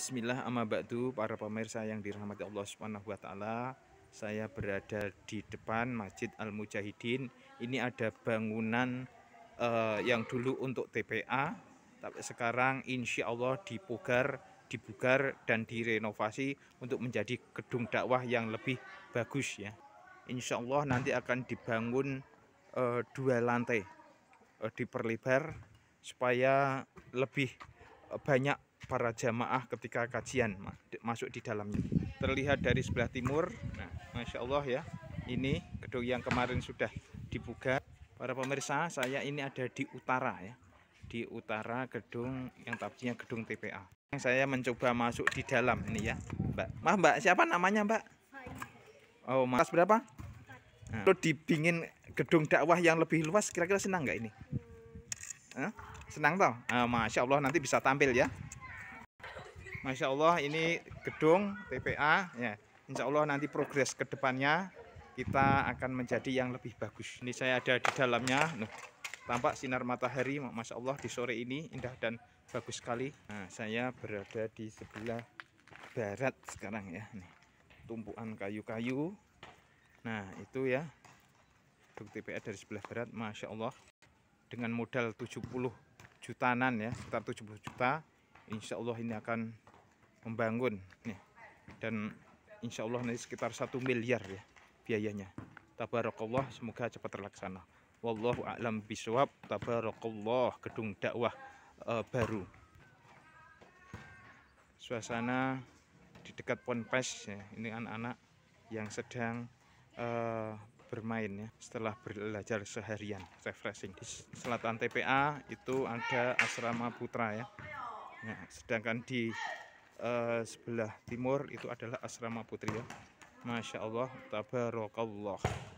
Bismillah amma ba'du para pemirsa yang dirahmati Allah Subhanahu wa taala. Saya berada di depan Masjid Al Mujahidin. Ini ada bangunan uh, yang dulu untuk TPA tapi sekarang insya Allah dipugar, dibugar dan direnovasi untuk menjadi gedung dakwah yang lebih bagus ya. Insya Allah nanti akan dibangun uh, dua lantai uh, diperlebar supaya lebih banyak para jamaah ketika kajian masuk di dalamnya. Terlihat dari sebelah timur. Nah, Masya Allah ya. Ini gedung yang kemarin sudah dibuka. Para pemirsa, saya ini ada di utara ya. Di utara gedung yang tadinya gedung TPA. Saya mencoba masuk di dalam ini ya. Mbak, Maaf Mbak, siapa namanya Mbak? Oh, mas berapa? Nah, dibingin gedung dakwah yang lebih luas, kira-kira senang nggak ini? Hah? senang tau, nah, Masya Allah nanti bisa tampil ya Masya Allah ini gedung TPA ya Insya Allah nanti progres ke depannya kita akan menjadi yang lebih bagus ini saya ada di dalamnya Nuh, tampak sinar matahari Masya Allah di sore ini indah dan bagus sekali nah, saya berada di sebelah barat sekarang ya nih tumpuan kayu-kayu nah itu ya gedung TPA dari sebelah barat Masya Allah dengan modal 70 jutanan ya sekitar 70 juta Insya Allah ini akan membangun nih dan Insya Allah nanti sekitar satu miliar ya biayanya tabarakallah semoga cepat terlaksana wallahu a'lam biswab tabarakallah gedung dakwah uh, baru suasana di dekat ponpes ya ini anak-anak yang sedang uh, bermain ya setelah belajar seharian refreshing di selatan TPA itu ada asrama putra ya nah, sedangkan di uh, sebelah timur itu adalah asrama putri ya Masya Allah tabarakallah